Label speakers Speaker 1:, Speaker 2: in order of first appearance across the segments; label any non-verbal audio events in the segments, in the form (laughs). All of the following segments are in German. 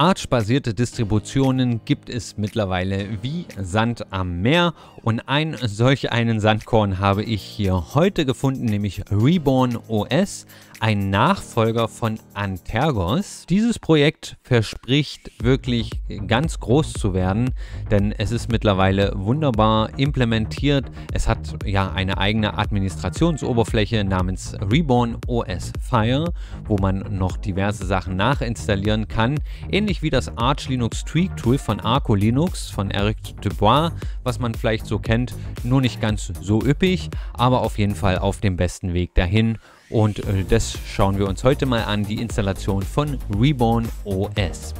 Speaker 1: Arch-basierte Distributionen gibt es mittlerweile wie Sand am Meer und ein solch einen Sandkorn habe ich hier heute gefunden, nämlich Reborn OS ein Nachfolger von Antergos. Dieses Projekt verspricht wirklich ganz groß zu werden, denn es ist mittlerweile wunderbar implementiert. Es hat ja eine eigene Administrationsoberfläche namens Reborn OS Fire, wo man noch diverse Sachen nachinstallieren kann, ähnlich wie das Arch Linux Tweak Tool von Arco Linux von Eric Dubois, was man vielleicht so kennt, nur nicht ganz so üppig, aber auf jeden Fall auf dem besten Weg dahin und äh, das schauen wir uns heute mal an, die Installation von Reborn OS.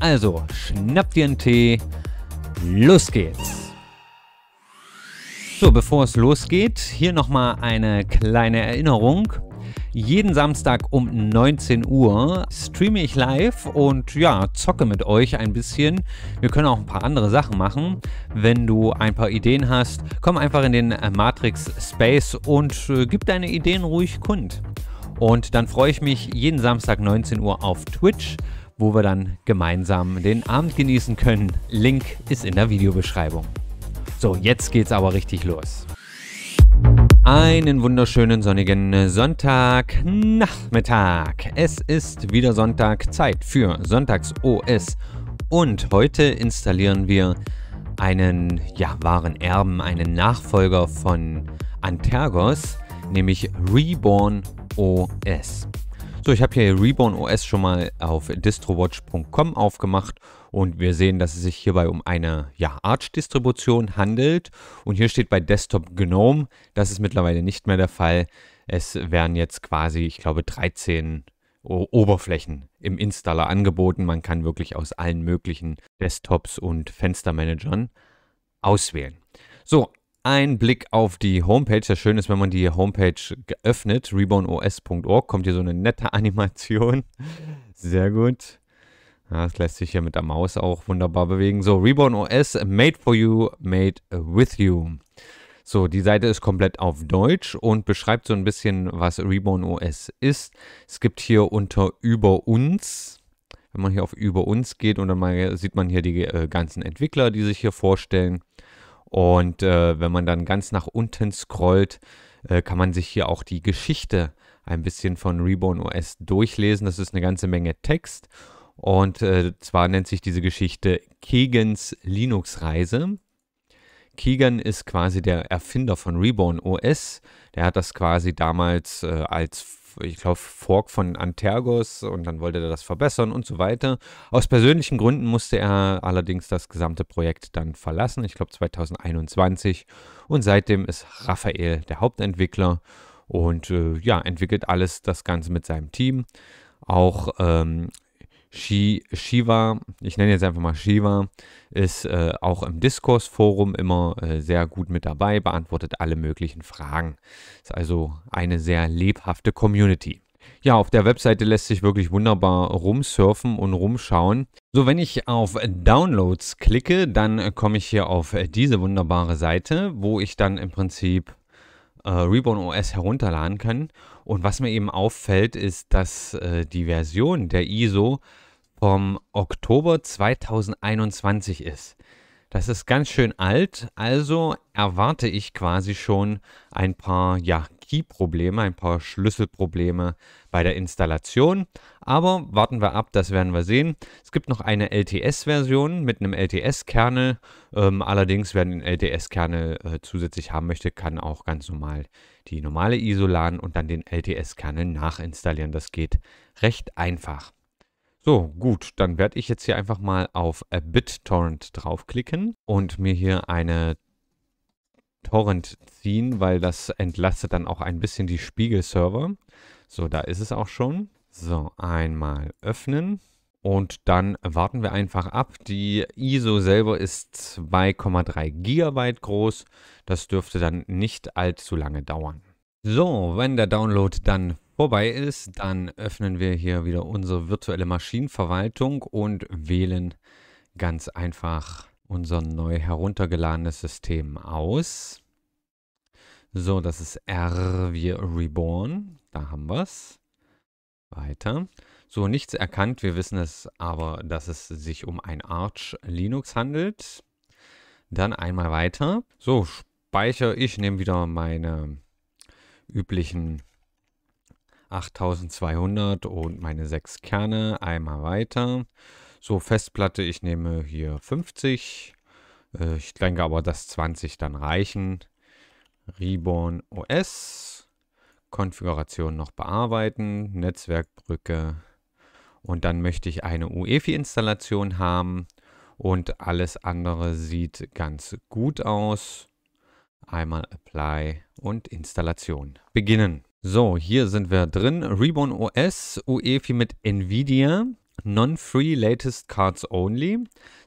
Speaker 1: Also, schnapp dir einen Tee, los geht's! So, bevor es losgeht, hier nochmal eine kleine Erinnerung. Jeden Samstag um 19 Uhr streame ich live und ja, zocke mit euch ein bisschen. Wir können auch ein paar andere Sachen machen. Wenn du ein paar Ideen hast, komm einfach in den äh, Matrix Space und äh, gib deine Ideen ruhig kund. Und dann freue ich mich jeden Samstag 19 Uhr auf Twitch, wo wir dann gemeinsam den Abend genießen können. Link ist in der Videobeschreibung. So, jetzt geht's aber richtig los. Einen wunderschönen sonnigen Sonntagnachmittag. Es ist wieder Sonntag, Zeit für Sonntags OS. Und heute installieren wir einen ja, wahren Erben, einen Nachfolger von Antergos, nämlich Reborn OS. So, ich habe hier Reborn OS schon mal auf distrowatch.com aufgemacht und wir sehen, dass es sich hierbei um eine ja, Arch-Distribution handelt. Und hier steht bei Desktop GNOME, das ist mittlerweile nicht mehr der Fall. Es werden jetzt quasi, ich glaube, 13 Oberflächen im Installer angeboten. Man kann wirklich aus allen möglichen Desktops und Fenstermanagern auswählen. So, ein Blick auf die Homepage. Das Schöne ist, wenn man die Homepage geöffnet, rebornos.org, kommt hier so eine nette (laughs) Animation. Sehr gut. Das lässt sich hier mit der Maus auch wunderbar bewegen. So, Reborn OS, made for you, made with you. So, die Seite ist komplett auf Deutsch und beschreibt so ein bisschen, was Reborn OS ist. Es gibt hier unter Über uns, wenn man hier auf Über uns geht und dann mal sieht man hier die äh, ganzen Entwickler, die sich hier vorstellen. Und äh, wenn man dann ganz nach unten scrollt, äh, kann man sich hier auch die Geschichte ein bisschen von Reborn OS durchlesen. Das ist eine ganze Menge Text. Und äh, zwar nennt sich diese Geschichte Kegens Linux-Reise. Keegan ist quasi der Erfinder von Reborn OS. Der hat das quasi damals äh, als, ich glaube, Fork von Antergos und dann wollte er das verbessern und so weiter. Aus persönlichen Gründen musste er allerdings das gesamte Projekt dann verlassen, ich glaube 2021. Und seitdem ist Raphael der Hauptentwickler und äh, ja, entwickelt alles das Ganze mit seinem Team. Auch ähm, Shiva, ich nenne jetzt einfach mal Shiva, ist äh, auch im Diskursforum immer äh, sehr gut mit dabei, beantwortet alle möglichen Fragen. Ist also eine sehr lebhafte Community. Ja, auf der Webseite lässt sich wirklich wunderbar rumsurfen und rumschauen. So, wenn ich auf Downloads klicke, dann äh, komme ich hier auf äh, diese wunderbare Seite, wo ich dann im Prinzip äh, Reborn OS herunterladen kann. Und was mir eben auffällt, ist, dass äh, die Version der ISO vom Oktober 2021 ist. Das ist ganz schön alt, also erwarte ich quasi schon ein paar ja, Key-Probleme, ein paar Schlüsselprobleme bei der Installation. Aber warten wir ab, das werden wir sehen. Es gibt noch eine LTS-Version mit einem LTS-Kernel. Ähm, allerdings, wer den LTS-Kernel äh, zusätzlich haben möchte, kann auch ganz normal die normale ISO laden und dann den LTS-Kernel nachinstallieren. Das geht recht einfach. So, gut, dann werde ich jetzt hier einfach mal auf BitTorrent draufklicken und mir hier eine Torrent ziehen, weil das entlastet dann auch ein bisschen die Spiegelserver. So, da ist es auch schon. So, einmal öffnen. Und dann warten wir einfach ab. Die ISO selber ist 2,3 GB groß. Das dürfte dann nicht allzu lange dauern. So, wenn der Download dann vorbei ist, dann öffnen wir hier wieder unsere virtuelle Maschinenverwaltung und wählen ganz einfach unser neu heruntergeladenes System aus. So, das ist R wie Reborn. Da haben wir es. Weiter. So, nichts erkannt. Wir wissen es aber, dass es sich um ein Arch Linux handelt. Dann einmal weiter. So, speichere ich. Nehme wieder meine üblichen 8200 und meine sechs Kerne. Einmal weiter. So, Festplatte. Ich nehme hier 50. Äh, ich denke aber, dass 20 dann reichen. Reborn OS. Konfiguration noch bearbeiten. Netzwerkbrücke und dann möchte ich eine UEFI-Installation haben. Und alles andere sieht ganz gut aus. Einmal Apply und Installation. Beginnen. So, hier sind wir drin. Reborn OS, UEFI mit NVIDIA. Non-Free Latest Cards Only.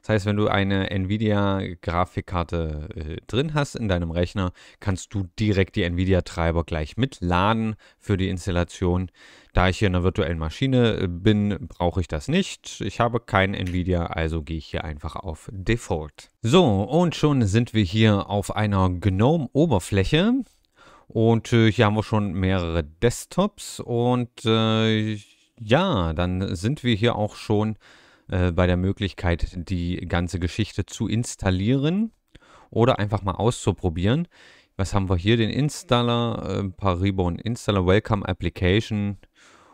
Speaker 1: Das heißt, wenn du eine NVIDIA-Grafikkarte äh, drin hast in deinem Rechner, kannst du direkt die NVIDIA-Treiber gleich mitladen für die Installation. Da ich hier in einer virtuellen Maschine äh, bin, brauche ich das nicht. Ich habe kein NVIDIA, also gehe ich hier einfach auf Default. So, und schon sind wir hier auf einer GNOME-Oberfläche. Und äh, hier haben wir schon mehrere Desktops und äh, ja, dann sind wir hier auch schon äh, bei der Möglichkeit, die ganze Geschichte zu installieren oder einfach mal auszuprobieren. Was haben wir hier? Den Installer, äh, Paribon Installer Welcome Application.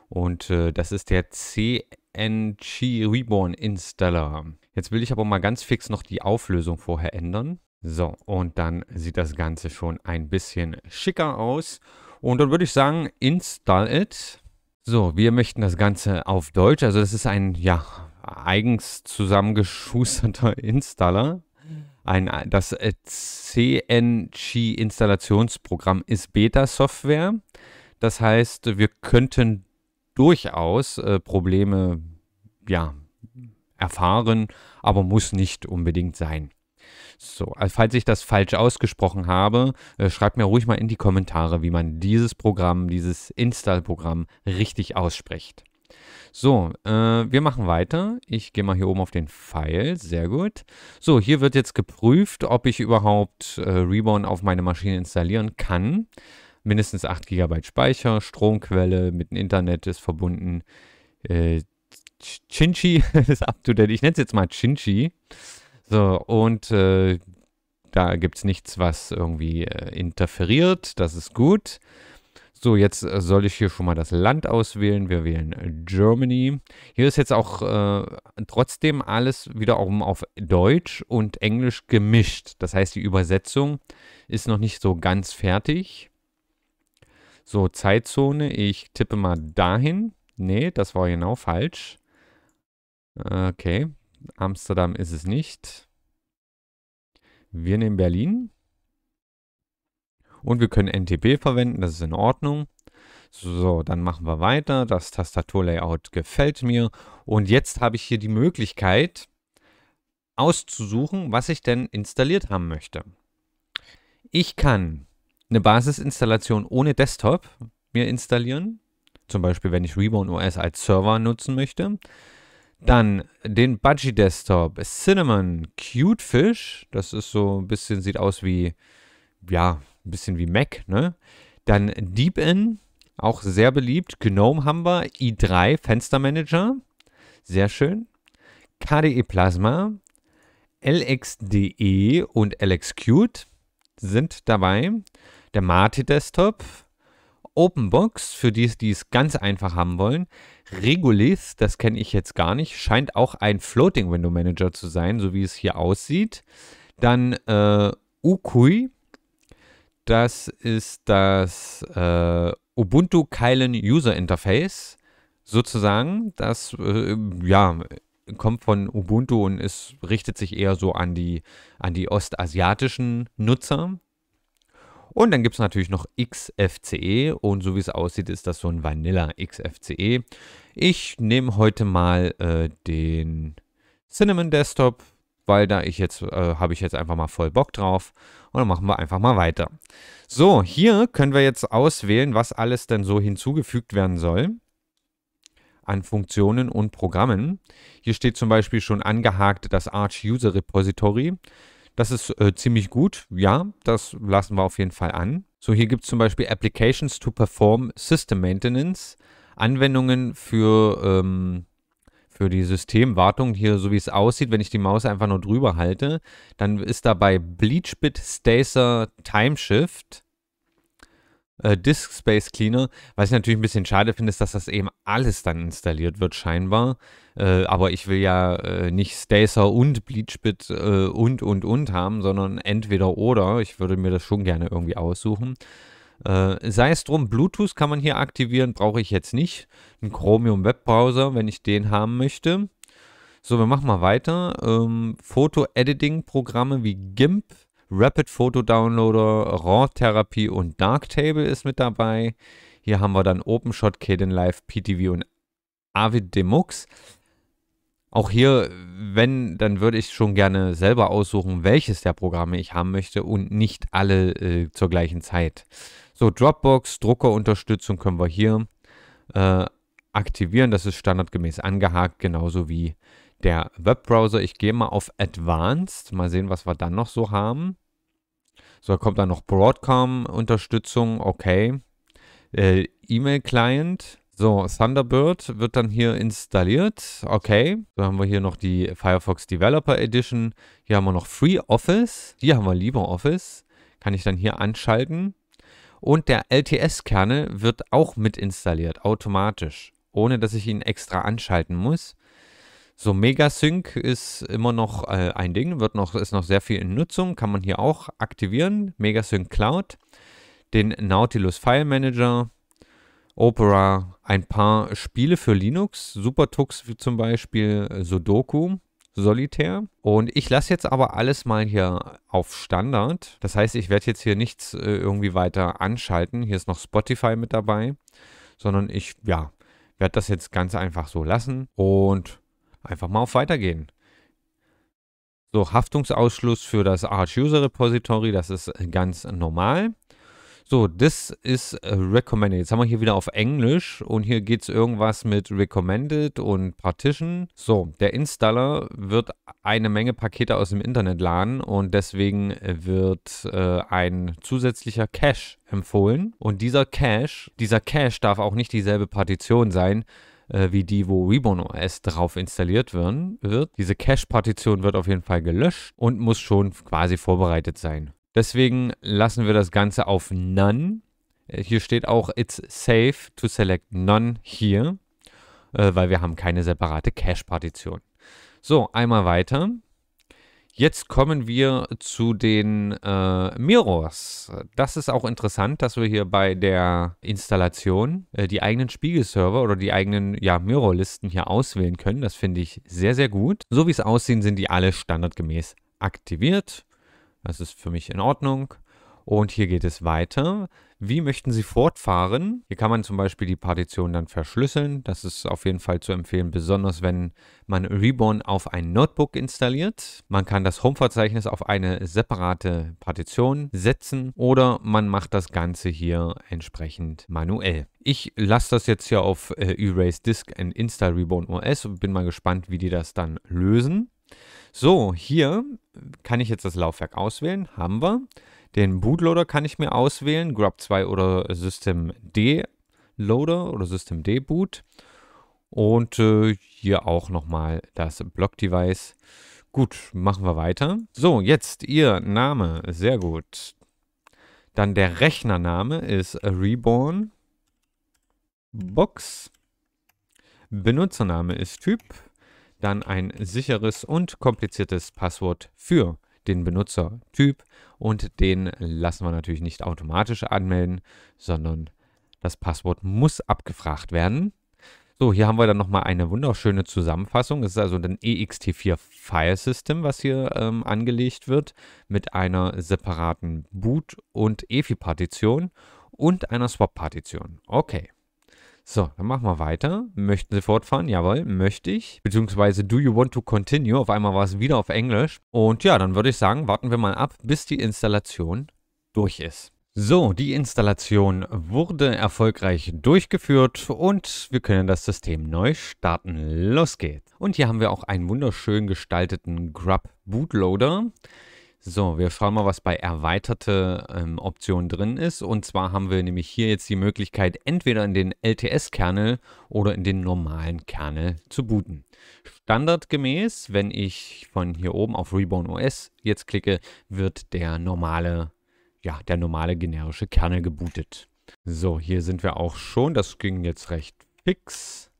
Speaker 1: Und äh, das ist der CNG Reborn Installer. Jetzt will ich aber mal ganz fix noch die Auflösung vorher ändern. So, und dann sieht das Ganze schon ein bisschen schicker aus. Und dann würde ich sagen, install it. So, wir möchten das Ganze auf Deutsch. Also das ist ein, ja, eigens zusammengeschusterter (laughs) Installer. Ein, das äh, CNG-Installationsprogramm ist Beta-Software. Das heißt, wir könnten durchaus äh, Probleme ja, erfahren, aber muss nicht unbedingt sein. So, also falls ich das falsch ausgesprochen habe, äh, schreibt mir ruhig mal in die Kommentare, wie man dieses Programm, dieses Install-Programm richtig ausspricht. So, äh, wir machen weiter. Ich gehe mal hier oben auf den Pfeil. Sehr gut. So, hier wird jetzt geprüft, ob ich überhaupt äh, Reborn auf meine Maschine installieren kann. Mindestens 8 GB Speicher, Stromquelle, mit dem Internet ist verbunden. Äh, Chinchi (laughs) ist up to date. Ich nenne es jetzt mal Chinchi. So, und äh, da gibt es nichts, was irgendwie äh, interferiert. Das ist gut. So, jetzt äh, soll ich hier schon mal das Land auswählen. Wir wählen äh, Germany. Hier ist jetzt auch äh, trotzdem alles wiederum auf Deutsch und Englisch gemischt. Das heißt, die Übersetzung ist noch nicht so ganz fertig. So, Zeitzone. Ich tippe mal dahin. Nee, das war genau falsch. Okay. Amsterdam ist es nicht. Wir nehmen Berlin. Und wir können NTP verwenden, das ist in Ordnung. So, dann machen wir weiter. Das Tastaturlayout gefällt mir. Und jetzt habe ich hier die Möglichkeit auszusuchen, was ich denn installiert haben möchte. Ich kann eine Basisinstallation ohne Desktop mir installieren. Zum Beispiel, wenn ich Reborn OS als Server nutzen möchte. Dann den Budgie Desktop Cinnamon Cute Fish. Das ist so ein bisschen, sieht aus wie, ja, ein bisschen wie Mac, ne? Dann Deep In, auch sehr beliebt. Gnome haben wir. i3 Fenstermanager. Sehr schön. KDE Plasma. LXDE und LXQt sind dabei. Der Mati Desktop OpenBox, für die, die es ganz einfach haben wollen. Regulith, das kenne ich jetzt gar nicht, scheint auch ein Floating Window Manager zu sein, so wie es hier aussieht. Dann äh, Ukui, das ist das äh, Ubuntu Keilen User Interface, sozusagen. Das äh, ja, kommt von Ubuntu und ist, richtet sich eher so an die, an die ostasiatischen Nutzer. Und dann gibt es natürlich noch XFCE und so wie es aussieht, ist das so ein Vanilla XFCE. Ich nehme heute mal äh, den Cinnamon Desktop, weil da ich jetzt, äh, habe ich jetzt einfach mal voll Bock drauf und dann machen wir einfach mal weiter. So, hier können wir jetzt auswählen, was alles denn so hinzugefügt werden soll an Funktionen und Programmen. Hier steht zum Beispiel schon angehakt das Arch User Repository. Das ist äh, ziemlich gut, ja, das lassen wir auf jeden Fall an. So, hier gibt es zum Beispiel Applications to Perform System Maintenance, Anwendungen für, ähm, für die Systemwartung. Hier, so wie es aussieht, wenn ich die Maus einfach nur drüber halte, dann ist dabei Bleachbit Stacer Timeshift äh, Disk Space Cleaner. Was ich natürlich ein bisschen schade finde, ist, dass das eben alles dann installiert wird, scheinbar. Äh, aber ich will ja äh, nicht Stacer und Bleachbit äh, und und und haben, sondern entweder oder. Ich würde mir das schon gerne irgendwie aussuchen. Äh, sei es drum, Bluetooth kann man hier aktivieren, brauche ich jetzt nicht. Ein Chromium Webbrowser, wenn ich den haben möchte. So, wir machen mal weiter. Ähm, Foto-Editing-Programme wie GIMP Rapid Photo Downloader, Raw Therapy und Darktable ist mit dabei. Hier haben wir dann OpenShot, Caden Live, PTV und Avid Demux. Auch hier, wenn, dann würde ich schon gerne selber aussuchen, welches der Programme ich haben möchte und nicht alle äh, zur gleichen Zeit. So, Dropbox, Druckerunterstützung können wir hier äh, aktivieren. Das ist standardgemäß angehakt, genauso wie der Webbrowser. Ich gehe mal auf Advanced, mal sehen, was wir dann noch so haben. So, da kommt dann noch Broadcom-Unterstützung, okay. Äh, E-Mail-Client, so, Thunderbird wird dann hier installiert. Okay, So haben wir hier noch die Firefox Developer Edition. Hier haben wir noch Free Office. Hier haben wir LibreOffice. Kann ich dann hier anschalten. Und der lts kernel wird auch mit installiert, automatisch, ohne dass ich ihn extra anschalten muss. So, Megasync ist immer noch äh, ein Ding, wird noch, ist noch sehr viel in Nutzung, kann man hier auch aktivieren. Megasync Cloud, den Nautilus File Manager, Opera, ein paar Spiele für Linux, Supertux wie zum Beispiel, äh, Sudoku, Solitär. Und ich lasse jetzt aber alles mal hier auf Standard. Das heißt, ich werde jetzt hier nichts äh, irgendwie weiter anschalten. Hier ist noch Spotify mit dabei, sondern ich, ja, werde das jetzt ganz einfach so lassen und Einfach mal auf Weitergehen. So, Haftungsausschluss für das Arch-User-Repository, das ist äh, ganz normal. So, das ist äh, Recommended. Jetzt haben wir hier wieder auf Englisch und hier geht es irgendwas mit Recommended und Partition. So, der Installer wird eine Menge Pakete aus dem Internet laden und deswegen äh, wird äh, ein zusätzlicher Cache empfohlen. Und dieser Cache, dieser Cache darf auch nicht dieselbe Partition sein äh, wie die, wo Reborn OS drauf installiert werden, wird. Diese Cache-Partition wird auf jeden Fall gelöscht und muss schon quasi vorbereitet sein. Deswegen lassen wir das Ganze auf None. Äh, hier steht auch, it's safe to select None hier, äh, weil wir haben keine separate Cache-Partition. So, einmal weiter. Jetzt kommen wir zu den äh, Mirrors. Das ist auch interessant, dass wir hier bei der Installation äh, die eigenen Spiegelserver oder die eigenen ja, Mirrorlisten hier auswählen können. Das finde ich sehr, sehr gut. So wie es aussehen, sind die alle standardgemäß aktiviert. Das ist für mich in Ordnung. Und hier geht es weiter. Wie möchten Sie fortfahren? Hier kann man zum Beispiel die Partition dann verschlüsseln. Das ist auf jeden Fall zu empfehlen, besonders wenn man Reborn auf ein Notebook installiert. Man kann das Home-Verzeichnis auf eine separate Partition setzen oder man macht das Ganze hier entsprechend manuell. Ich lasse das jetzt hier auf äh, Erase Disk and Install Reborn OS und bin mal gespannt, wie die das dann lösen. So, hier kann ich jetzt das Laufwerk auswählen. Haben wir. Den Bootloader kann ich mir auswählen, Grub 2 oder System D Loader oder System D Boot. Und äh, hier auch nochmal das Block-Device. Gut, machen wir weiter. So, jetzt Ihr Name. Sehr gut. Dann der Rechnername ist Reborn. Box. Benutzername ist Typ. Dann ein sicheres und kompliziertes Passwort für den Benutzertyp und den lassen wir natürlich nicht automatisch anmelden, sondern das Passwort muss abgefragt werden. So, hier haben wir dann nochmal eine wunderschöne Zusammenfassung. Es ist also ein EXT4 File System, was hier ähm, angelegt wird, mit einer separaten Boot- und EFI-Partition und einer Swap-Partition. Okay. So, dann machen wir weiter. Möchten Sie fortfahren? Jawohl, möchte ich. Beziehungsweise, do you want to continue? Auf einmal war es wieder auf Englisch. Und ja, dann würde ich sagen, warten wir mal ab, bis die Installation durch ist. So, die Installation wurde erfolgreich durchgeführt und wir können das System neu starten. Los geht's. Und hier haben wir auch einen wunderschön gestalteten Grub Bootloader. So, wir schauen mal, was bei erweiterte ähm, Optionen drin ist. Und zwar haben wir nämlich hier jetzt die Möglichkeit, entweder in den LTS-Kernel oder in den normalen Kernel zu booten. Standardgemäß, wenn ich von hier oben auf Reborn OS jetzt klicke, wird der normale, ja, der normale generische Kernel gebootet. So, hier sind wir auch schon. Das ging jetzt recht fix.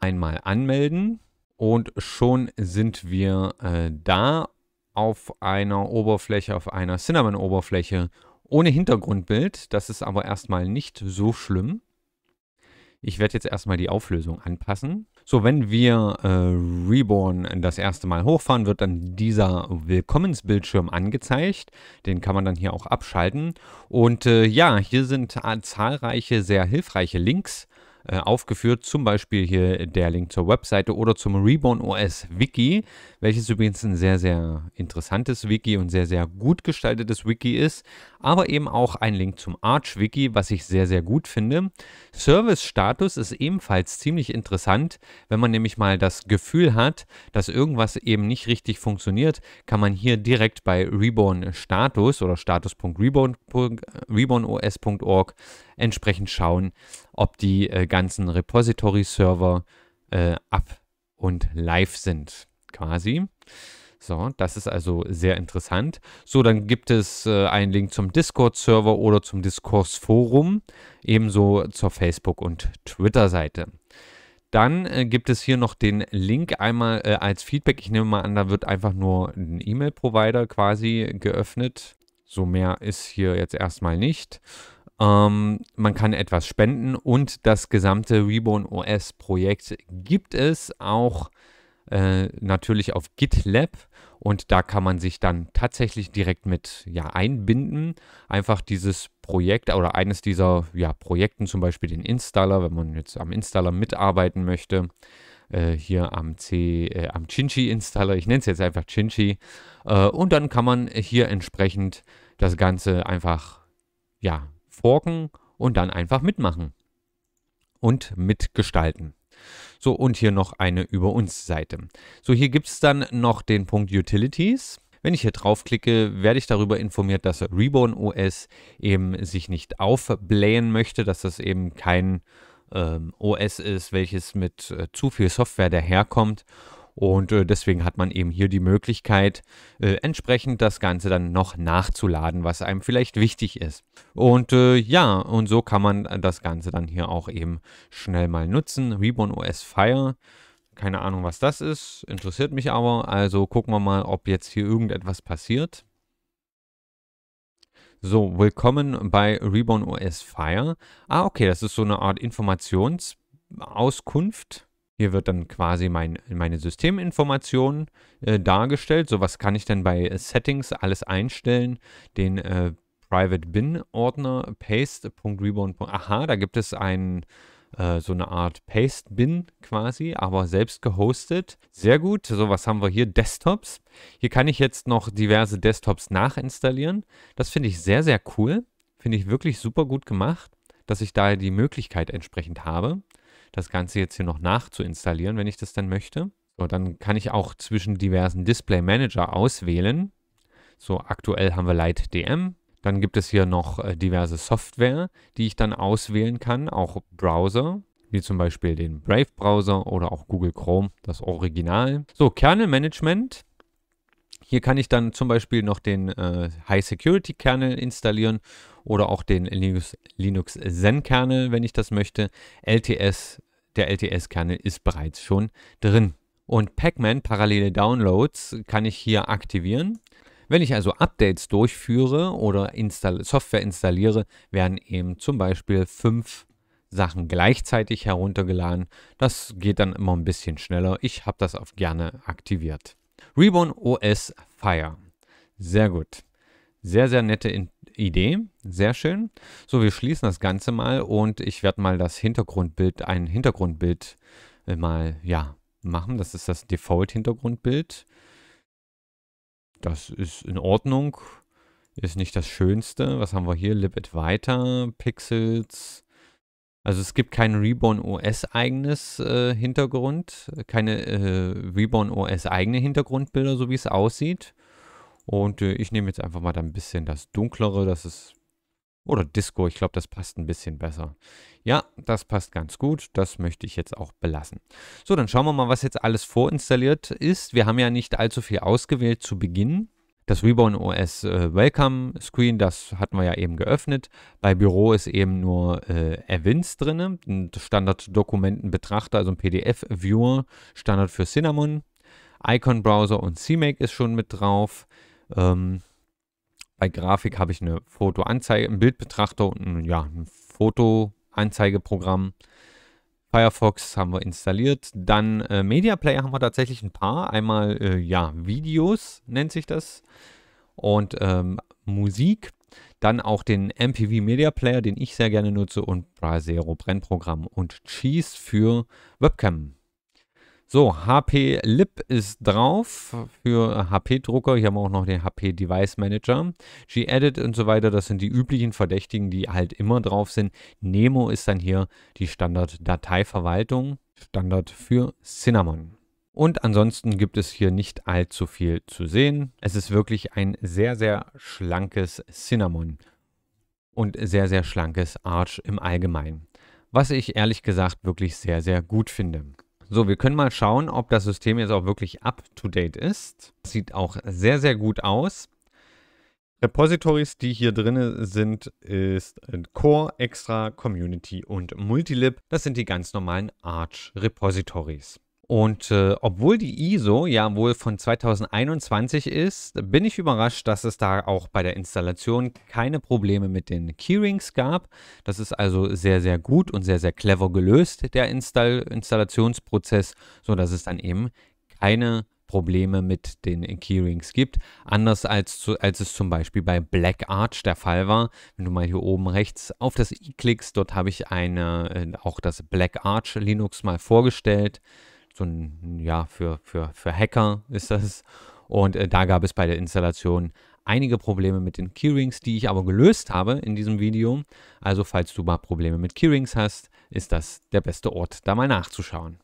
Speaker 1: Einmal anmelden. Und schon sind wir äh, da auf einer Oberfläche, auf einer Cinnamon-Oberfläche ohne Hintergrundbild. Das ist aber erstmal nicht so schlimm. Ich werde jetzt erstmal die Auflösung anpassen. So, wenn wir äh, Reborn das erste Mal hochfahren, wird dann dieser Willkommensbildschirm angezeigt. Den kann man dann hier auch abschalten. Und äh, ja, hier sind äh, zahlreiche sehr hilfreiche Links äh, aufgeführt, zum Beispiel hier der Link zur Webseite oder zum Reborn OS Wiki, welches übrigens ein sehr, sehr interessantes Wiki und sehr, sehr gut gestaltetes Wiki ist aber eben auch ein Link zum Arch-Wiki, was ich sehr, sehr gut finde. Service-Status ist ebenfalls ziemlich interessant. Wenn man nämlich mal das Gefühl hat, dass irgendwas eben nicht richtig funktioniert, kann man hier direkt bei Reborn Status oder äh, status.rebornos.org entsprechend schauen, ob die äh, ganzen Repository-Server äh, ab und live sind quasi. So, das ist also sehr interessant. So, dann gibt es äh, einen Link zum Discord-Server oder zum Diskursforum, ebenso zur Facebook- und Twitter-Seite. Dann äh, gibt es hier noch den Link einmal äh, als Feedback. Ich nehme mal an, da wird einfach nur ein E-Mail-Provider quasi geöffnet. So mehr ist hier jetzt erstmal nicht. Ähm, man kann etwas spenden und das gesamte Reborn OS-Projekt gibt es auch äh, natürlich auf GitLab. Und da kann man sich dann tatsächlich direkt mit ja, einbinden. Einfach dieses Projekt oder eines dieser ja, Projekten, zum Beispiel den Installer, wenn man jetzt am Installer mitarbeiten möchte. Äh, hier am C, äh, am Chinchi-Installer, ich nenne es jetzt einfach Chinchi. Äh, und dann kann man hier entsprechend das Ganze einfach ja, forken und dann einfach mitmachen und mitgestalten. So, und hier noch eine Über uns Seite. So, hier gibt es dann noch den Punkt Utilities. Wenn ich hier draufklicke, werde ich darüber informiert, dass Reborn OS eben sich nicht aufblähen möchte, dass das eben kein ähm, OS ist, welches mit äh, zu viel Software daherkommt und äh, deswegen hat man eben hier die Möglichkeit, äh, entsprechend das Ganze dann noch nachzuladen, was einem vielleicht wichtig ist. Und äh, ja, und so kann man äh, das Ganze dann hier auch eben schnell mal nutzen. Reborn OS Fire. Keine Ahnung, was das ist, interessiert mich aber. Also gucken wir mal, ob jetzt hier irgendetwas passiert. So, willkommen bei Reborn OS Fire. Ah, okay, das ist so eine Art Informationsauskunft. Hier wird dann quasi mein, meine Systeminformation äh, dargestellt. So was kann ich dann bei äh, Settings alles einstellen. Den äh, Private Bin Ordner paste.rebound. Aha, da gibt es einen äh, so eine Art Paste Bin quasi, aber selbst gehostet. Sehr gut. So was haben wir hier Desktops. Hier kann ich jetzt noch diverse Desktops nachinstallieren. Das finde ich sehr sehr cool. Finde ich wirklich super gut gemacht, dass ich da die Möglichkeit entsprechend habe das Ganze jetzt hier noch nachzuinstallieren, wenn ich das dann möchte. So, dann kann ich auch zwischen diversen Display Manager auswählen. So, aktuell haben wir Light DM. Dann gibt es hier noch äh, diverse Software, die ich dann auswählen kann, auch Browser, wie zum Beispiel den Brave Browser oder auch Google Chrome, das Original. So, Kernel Management hier kann ich dann zum Beispiel noch den äh, High Security Kernel installieren oder auch den Linux, Linux Zen Kernel, wenn ich das möchte. LTS, der LTS Kernel ist bereits schon drin. Und Pacman parallele Downloads kann ich hier aktivieren. Wenn ich also Updates durchführe oder install Software installiere, werden eben zum Beispiel fünf Sachen gleichzeitig heruntergeladen. Das geht dann immer ein bisschen schneller. Ich habe das auch gerne aktiviert. Reborn OS Fire. Sehr gut. Sehr, sehr nette In Idee. Sehr schön. So, wir schließen das Ganze mal und ich werde mal das Hintergrundbild, ein Hintergrundbild äh, mal, ja, machen. Das ist das Default-Hintergrundbild. Das ist in Ordnung. Ist nicht das Schönste. Was haben wir hier? Libet weiter. Pixels. Also es gibt kein Reborn OS eigenes äh, Hintergrund, keine äh, Reborn OS eigene Hintergrundbilder, so wie es aussieht. Und äh, ich nehme jetzt einfach mal da ein bisschen das Dunklere, das ist... Oder Disco, ich glaube, das passt ein bisschen besser. Ja, das passt ganz gut. Das möchte ich jetzt auch belassen. So, dann schauen wir mal, was jetzt alles vorinstalliert ist. Wir haben ja nicht allzu viel ausgewählt zu Beginn. Das Reborn OS äh, Welcome Screen, das hatten wir ja eben geöffnet. Bei Büro ist eben nur äh, Events drin, ein Standard-Dokumentenbetrachter, also ein PDF-Viewer, Standard für Cinnamon. Icon Browser und CMake ist schon mit drauf. Ähm, bei Grafik habe ich eine Fotoanzeige, einen Bildbetrachter und ein, ja, ein Fotoanzeigeprogramm. Firefox haben wir installiert. Dann äh, Media Player haben wir tatsächlich ein paar. Einmal, äh, ja, Videos nennt sich das. Und ähm, Musik. Dann auch den MPV Media Player, den ich sehr gerne nutze. Und Brazero Brennprogramm und Cheese für Webcam. So, HP Lib ist drauf für HP-Drucker. Hier haben wir auch noch den HP Device Manager. G-Edit und so weiter, das sind die üblichen Verdächtigen, die halt immer drauf sind. Nemo ist dann hier die Standard-Dateiverwaltung, Standard für Cinnamon. Und ansonsten gibt es hier nicht allzu viel zu sehen. Es ist wirklich ein sehr, sehr schlankes Cinnamon und sehr, sehr schlankes Arch im Allgemeinen. Was ich ehrlich gesagt wirklich sehr, sehr gut finde. So, wir können mal schauen, ob das System jetzt auch wirklich up-to-date ist. Sieht auch sehr, sehr gut aus. Repositories, die hier drin sind, ist Core, Extra, Community und Multilib. Das sind die ganz normalen Arch-Repositories. Und äh, obwohl die ISO ja wohl von 2021 ist, bin ich überrascht, dass es da auch bei der Installation keine Probleme mit den Keyrings gab. Das ist also sehr, sehr gut und sehr, sehr clever gelöst, der Install Installationsprozess, sodass es dann eben keine Probleme mit den Keyrings gibt. Anders als, zu, als es zum Beispiel bei Black Arch der Fall war. Wenn du mal hier oben rechts auf das i klickst, dort habe ich eine, äh, auch das Black Arch Linux mal vorgestellt so ein, ja, für, für, für Hacker ist das. Und äh, da gab es bei der Installation einige Probleme mit den Keyrings, die ich aber gelöst habe in diesem Video. Also falls du mal Probleme mit Keyrings hast, ist das der beste Ort, da mal nachzuschauen.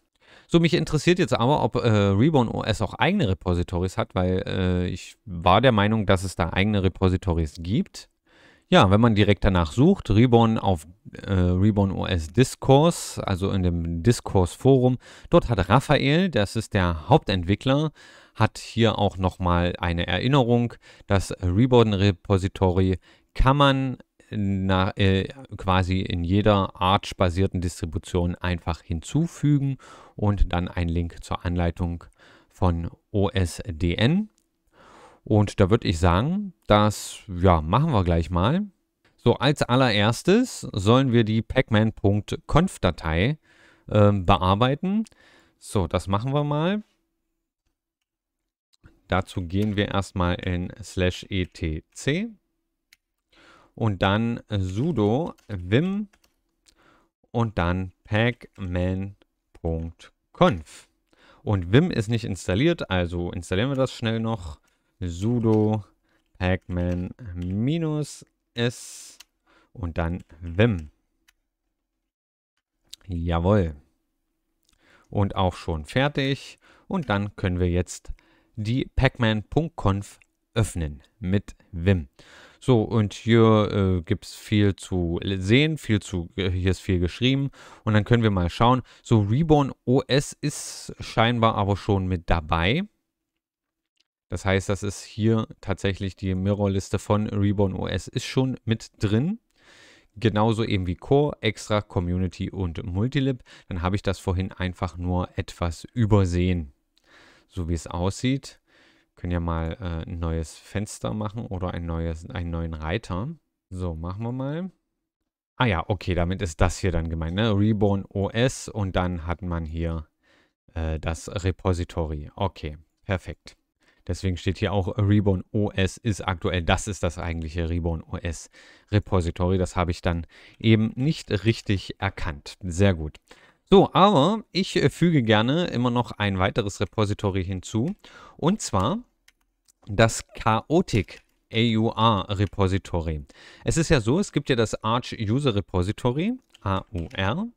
Speaker 1: So, mich interessiert jetzt aber, ob äh, Reborn OS auch eigene Repositories hat, weil äh, ich war der Meinung, dass es da eigene Repositories gibt. Ja, wenn man direkt danach sucht, Reborn auf äh, Reborn OS Discourse, also in dem Discourse Forum. Dort hat Raphael, das ist der Hauptentwickler, hat hier auch nochmal eine Erinnerung. Das Reborn Repository kann man na, äh, quasi in jeder Arch-basierten Distribution einfach hinzufügen und dann ein Link zur Anleitung von OSDN. Und da würde ich sagen, das ja, machen wir gleich mal. So, als allererstes sollen wir die pacman.conf-Datei äh, bearbeiten. So, das machen wir mal. Dazu gehen wir erstmal in slash etc und dann sudo vim und dann pacman.conf. Und vim ist nicht installiert, also installieren wir das schnell noch. sudo pacman s und dann Wim. Jawohl. Und auch schon fertig. Und dann können wir jetzt die pacman.conf öffnen mit Wim. So, und hier äh, gibt es viel zu sehen, viel zu, äh, hier ist viel geschrieben. Und dann können wir mal schauen. So, Reborn OS ist scheinbar aber schon mit dabei. Das heißt, das ist hier tatsächlich die Mirrorliste von Reborn OS ist schon mit drin. Genauso eben wie Core, Extra, Community und Multilib. Dann habe ich das vorhin einfach nur etwas übersehen. So wie es aussieht. können ja mal äh, ein neues Fenster machen oder ein neues, einen neuen Reiter. So, machen wir mal. Ah ja, okay, damit ist das hier dann gemeint. Ne? Reborn OS und dann hat man hier äh, das Repository. Okay, perfekt. Deswegen steht hier auch Reborn OS ist aktuell. Das ist das eigentliche Reborn OS Repository. Das habe ich dann eben nicht richtig erkannt. Sehr gut. So, aber ich füge gerne immer noch ein weiteres Repository hinzu. Und zwar das Chaotic AUR Repository. Es ist ja so, es gibt ja das Arch User Repository, AUR.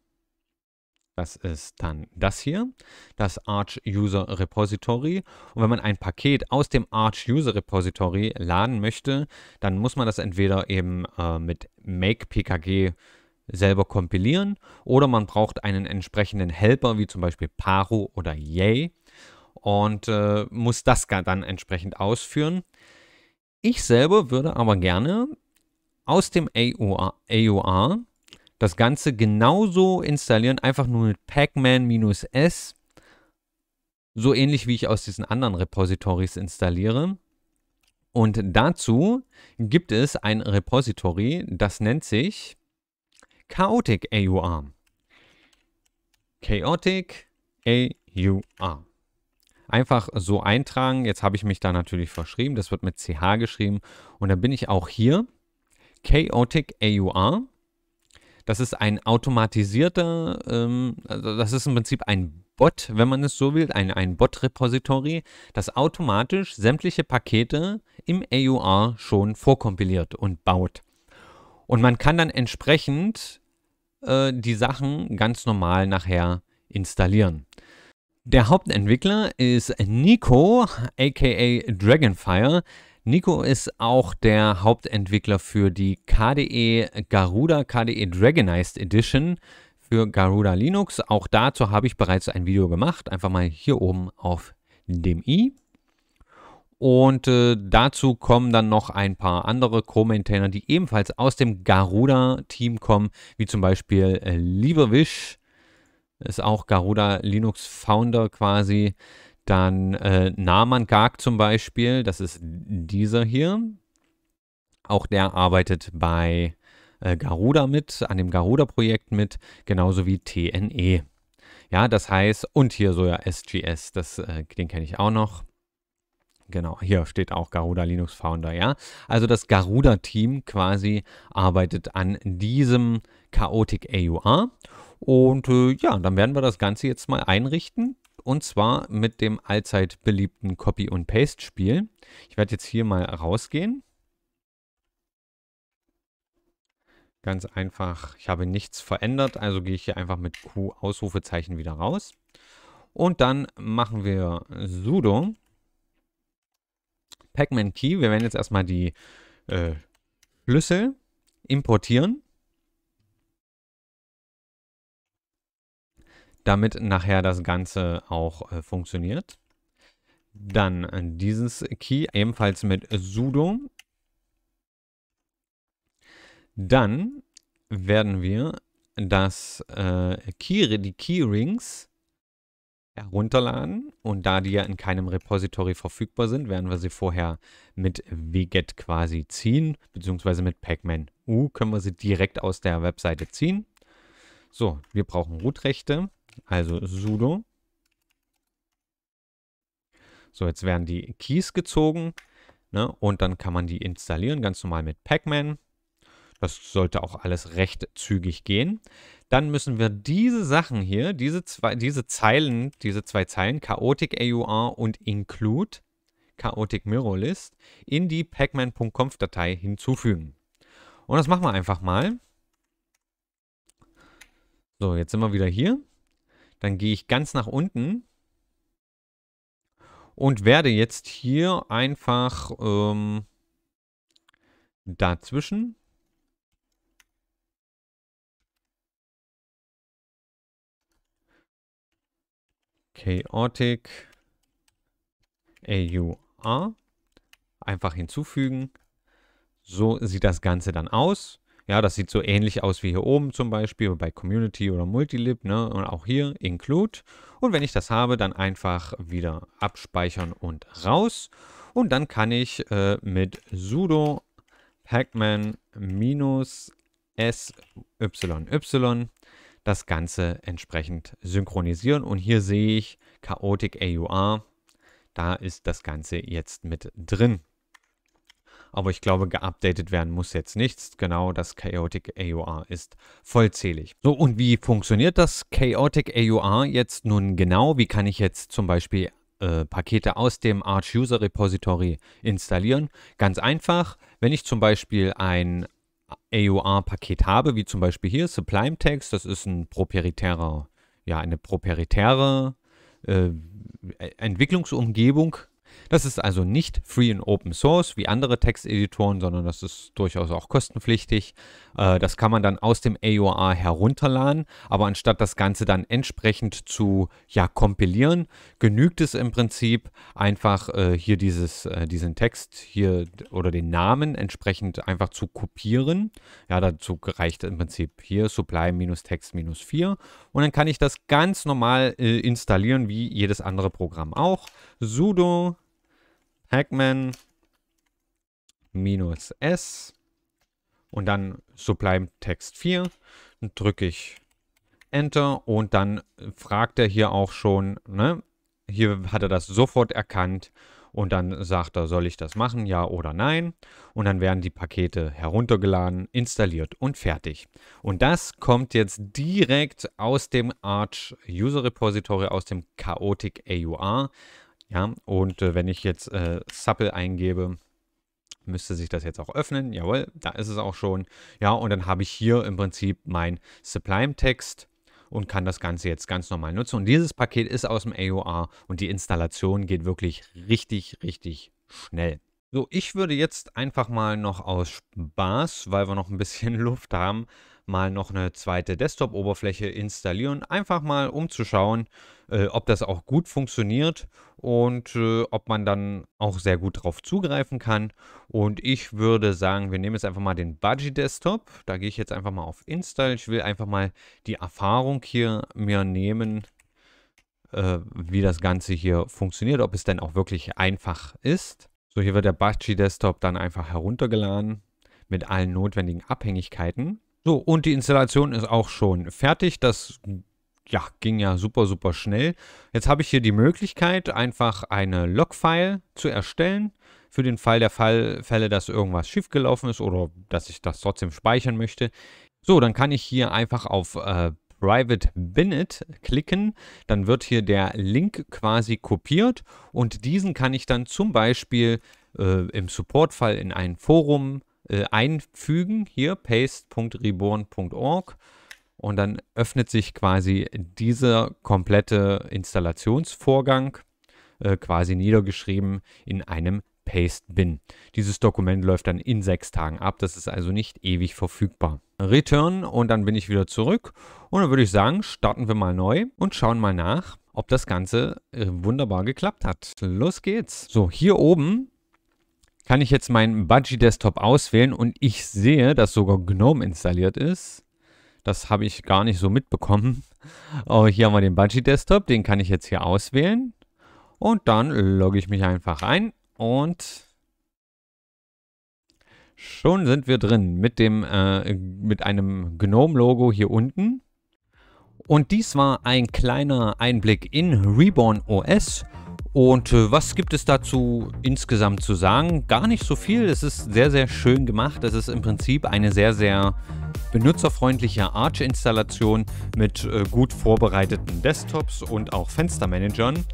Speaker 1: Das ist dann das hier, das Arch User Repository. Und wenn man ein Paket aus dem Arch User Repository laden möchte, dann muss man das entweder eben äh, mit MakePKG selber kompilieren oder man braucht einen entsprechenden Helper, wie zum Beispiel Paro oder Yay und äh, muss das dann entsprechend ausführen. Ich selber würde aber gerne aus dem AUR, AOR das Ganze genauso installieren, einfach nur mit pacman-s, so ähnlich wie ich aus diesen anderen Repositories installiere. Und dazu gibt es ein Repository, das nennt sich Chaotic AUR. Chaotic AUR. Einfach so eintragen. Jetzt habe ich mich da natürlich verschrieben. Das wird mit CH geschrieben. Und dann bin ich auch hier. Chaotic AUR. Das ist ein automatisierter, ähm, also das ist im Prinzip ein Bot, wenn man es so will, ein, ein Bot-Repository, das automatisch sämtliche Pakete im AUR schon vorkompiliert und baut. Und man kann dann entsprechend äh, die Sachen ganz normal nachher installieren. Der Hauptentwickler ist Nico, aka Dragonfire. Nico ist auch der Hauptentwickler für die KDE Garuda KDE Dragonized Edition für Garuda Linux. Auch dazu habe ich bereits ein Video gemacht. Einfach mal hier oben auf dem i. Und äh, dazu kommen dann noch ein paar andere Co-Maintainer, die ebenfalls aus dem Garuda-Team kommen, wie zum Beispiel äh, Lieberwisch, ist auch Garuda Linux Founder quasi. Dann äh, Naman Gag zum Beispiel, das ist dieser hier. Auch der arbeitet bei äh, Garuda mit, an dem Garuda-Projekt mit, genauso wie TNE. Ja, das heißt, und hier so ja SGS, das, äh, den kenne ich auch noch. Genau, hier steht auch Garuda Linux Founder, ja. Also das Garuda-Team quasi arbeitet an diesem Chaotic AUR. Und äh, ja, dann werden wir das Ganze jetzt mal einrichten und zwar mit dem allzeit beliebten Copy- und Paste-Spiel. Ich werde jetzt hier mal rausgehen. Ganz einfach, ich habe nichts verändert, also gehe ich hier einfach mit Q Ausrufezeichen wieder raus. Und dann machen wir sudo Pacman Key. Wir werden jetzt erstmal die äh, Schlüssel importieren damit nachher das Ganze auch äh, funktioniert. Dann äh, dieses Key, ebenfalls mit sudo. Dann werden wir das, äh, Key, die Keyrings herunterladen und da die ja in keinem Repository verfügbar sind, werden wir sie vorher mit wget quasi ziehen, beziehungsweise mit pacman u können wir sie direkt aus der Webseite ziehen. So, wir brauchen Root-Rechte. Also sudo. So, jetzt werden die Keys gezogen. Ne? Und dann kann man die installieren, ganz normal mit Pacman. Das sollte auch alles recht zügig gehen. Dann müssen wir diese Sachen hier, diese zwei, diese Zeilen, diese zwei Zeilen, Chaotic AUR und Include, Chaotic Mirror List, in die pacman.conf-Datei hinzufügen. Und das machen wir einfach mal. So, jetzt sind wir wieder hier. Dann gehe ich ganz nach unten und werde jetzt hier einfach ähm, dazwischen. Chaotic AUR einfach hinzufügen. So sieht das Ganze dann aus. Ja, das sieht so ähnlich aus wie hier oben zum Beispiel bei Community oder Multilib. Ne? Und auch hier Include. Und wenn ich das habe, dann einfach wieder abspeichern und raus. Und dann kann ich äh, mit sudo pacman syy das Ganze entsprechend synchronisieren. Und hier sehe ich Chaotic AUR. Da ist das Ganze jetzt mit drin. Aber ich glaube, geupdatet werden muss jetzt nichts. Genau, das Chaotic AUR ist vollzählig. So, und wie funktioniert das Chaotic AUR jetzt nun genau? Wie kann ich jetzt zum Beispiel äh, Pakete aus dem Arch User Repository installieren? Ganz einfach, wenn ich zum Beispiel ein AUR-Paket habe, wie zum Beispiel hier Sublime-Text, das ist ein proprietärer, ja, eine proprietäre äh, Entwicklungsumgebung das ist also nicht free and open source wie andere Texteditoren, sondern das ist durchaus auch kostenpflichtig. Äh, das kann man dann aus dem AUR herunterladen, aber anstatt das Ganze dann entsprechend zu ja, kompilieren, genügt es im Prinzip einfach äh, hier dieses, äh, diesen Text hier oder den Namen entsprechend einfach zu kopieren. Ja, dazu reicht im Prinzip hier supply-text-4 und dann kann ich das ganz normal installieren wie jedes andere Programm auch. sudo Hackman minus S und dann Sublime Text 4. Dann drücke ich Enter und dann fragt er hier auch schon, ne? Hier hat er das sofort erkannt und dann sagt er, soll ich das machen, ja oder nein? Und dann werden die Pakete heruntergeladen, installiert und fertig. Und das kommt jetzt direkt aus dem Arch User Repository, aus dem Chaotic AUR, ja, und äh, wenn ich jetzt äh, Supple eingebe, müsste sich das jetzt auch öffnen. Jawohl, da ist es auch schon. Ja, und dann habe ich hier im Prinzip mein Sublime-Text und kann das Ganze jetzt ganz normal nutzen. Und dieses Paket ist aus dem AOR und die Installation geht wirklich richtig, richtig schnell. So, ich würde jetzt einfach mal noch aus Spaß, weil wir noch ein bisschen (laughs) Luft haben, mal noch eine zweite Desktop-Oberfläche installieren, einfach mal umzuschauen, äh, ob das auch gut funktioniert und äh, ob man dann auch sehr gut drauf zugreifen kann. Und ich würde sagen, wir nehmen jetzt einfach mal den Budgie Desktop. Da gehe ich jetzt einfach mal auf Install. Ich will einfach mal die Erfahrung hier mir nehmen, äh, wie das Ganze hier funktioniert, ob es denn auch wirklich einfach ist. So, hier wird der Budgie Desktop dann einfach heruntergeladen mit allen notwendigen Abhängigkeiten. So, und die Installation ist auch schon fertig. Das ja, ging ja super, super schnell. Jetzt habe ich hier die Möglichkeit, einfach eine Logfile zu erstellen. Für den Fall der Fall, Fälle, dass irgendwas schiefgelaufen ist oder dass ich das trotzdem speichern möchte. So, dann kann ich hier einfach auf äh, Private Binet klicken, dann wird hier der Link quasi kopiert und diesen kann ich dann zum Beispiel äh, im Supportfall in ein Forum äh, einfügen, hier paste.reborn.org und dann öffnet sich quasi dieser komplette Installationsvorgang äh, quasi niedergeschrieben in einem Paste-Bin. Dieses Dokument läuft dann in sechs Tagen ab, das ist also nicht ewig verfügbar. Return und dann bin ich wieder zurück und dann würde ich sagen, starten wir mal neu und schauen mal nach, ob das Ganze äh, wunderbar geklappt hat. Los geht's. So, hier oben kann ich jetzt meinen Budgie Desktop auswählen und ich sehe, dass sogar GNOME installiert ist. Das habe ich gar nicht so mitbekommen. Aber (laughs) oh, hier haben wir den Budgie Desktop, den kann ich jetzt hier auswählen. Und dann logge ich mich einfach ein und schon sind wir drin mit, dem, äh, mit einem GNOME-Logo hier unten. Und dies war ein kleiner Einblick in Reborn OS. Und äh, was gibt es dazu insgesamt zu sagen? Gar nicht so viel. Es ist sehr, sehr schön gemacht. Es ist im Prinzip eine sehr, sehr benutzerfreundliche Arch-Installation mit äh, gut vorbereiteten Desktops und auch Fenstermanagern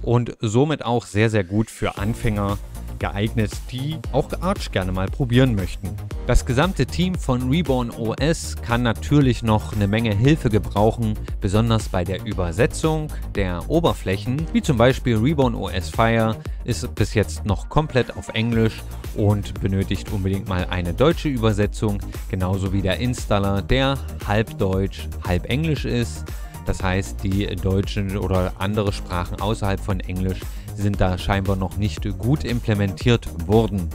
Speaker 1: und somit auch sehr, sehr gut für Anfänger geeignet, die auch Arch gerne mal probieren möchten. Das gesamte Team von Reborn OS kann natürlich noch eine Menge Hilfe gebrauchen, besonders bei der Übersetzung der Oberflächen, wie zum Beispiel Reborn OS Fire ist bis jetzt noch komplett auf Englisch und benötigt unbedingt mal eine deutsche Übersetzung, genauso wie der Installer, der halb deutsch, halb englisch ist. Das heißt, die deutschen oder andere Sprachen außerhalb von Englisch sind da scheinbar noch nicht gut implementiert worden.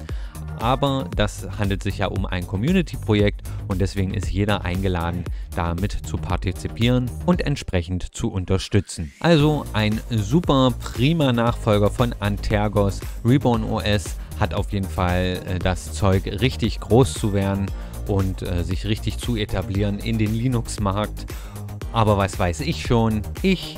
Speaker 1: Aber das handelt sich ja um ein Community-Projekt und deswegen ist jeder eingeladen, damit zu partizipieren und entsprechend zu unterstützen. Also ein super prima Nachfolger von Antergos, Reborn OS hat auf jeden Fall äh, das Zeug richtig groß zu werden und äh, sich richtig zu etablieren in den Linux-Markt. Aber was weiß ich schon? Ich